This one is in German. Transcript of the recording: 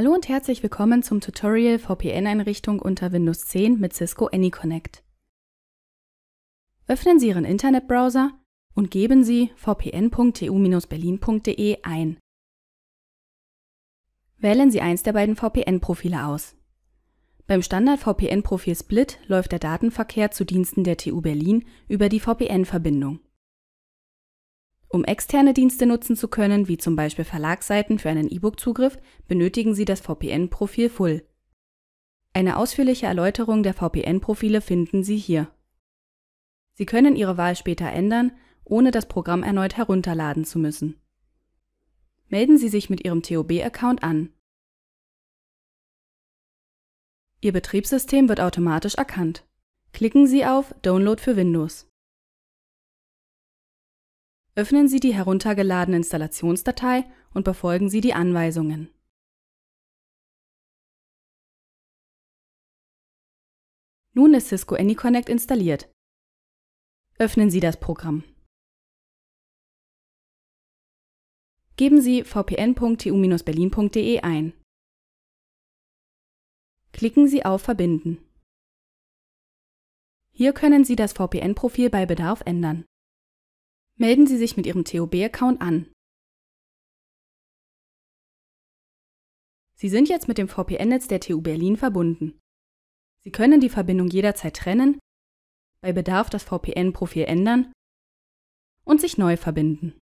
Hallo und herzlich willkommen zum Tutorial VPN-Einrichtung unter Windows 10 mit Cisco AnyConnect. Öffnen Sie Ihren Internetbrowser und geben Sie vpn.tu-berlin.de ein. Wählen Sie eins der beiden VPN-Profile aus. Beim Standard-VPN-Profil Split läuft der Datenverkehr zu Diensten der TU Berlin über die VPN-Verbindung. Um externe Dienste nutzen zu können, wie zum Beispiel Verlagsseiten für einen E-Book-Zugriff, benötigen Sie das VPN-Profil Full. Eine ausführliche Erläuterung der VPN-Profile finden Sie hier. Sie können Ihre Wahl später ändern, ohne das Programm erneut herunterladen zu müssen. Melden Sie sich mit Ihrem TOB-Account an. Ihr Betriebssystem wird automatisch erkannt. Klicken Sie auf Download für Windows. Öffnen Sie die heruntergeladene Installationsdatei und befolgen Sie die Anweisungen. Nun ist Cisco AnyConnect installiert. Öffnen Sie das Programm. Geben Sie vpn.tu-berlin.de ein. Klicken Sie auf Verbinden. Hier können Sie das VPN-Profil bei Bedarf ändern melden Sie sich mit Ihrem TOB-Account an. Sie sind jetzt mit dem VPN-Netz der TU Berlin verbunden. Sie können die Verbindung jederzeit trennen, bei Bedarf das VPN-Profil ändern und sich neu verbinden.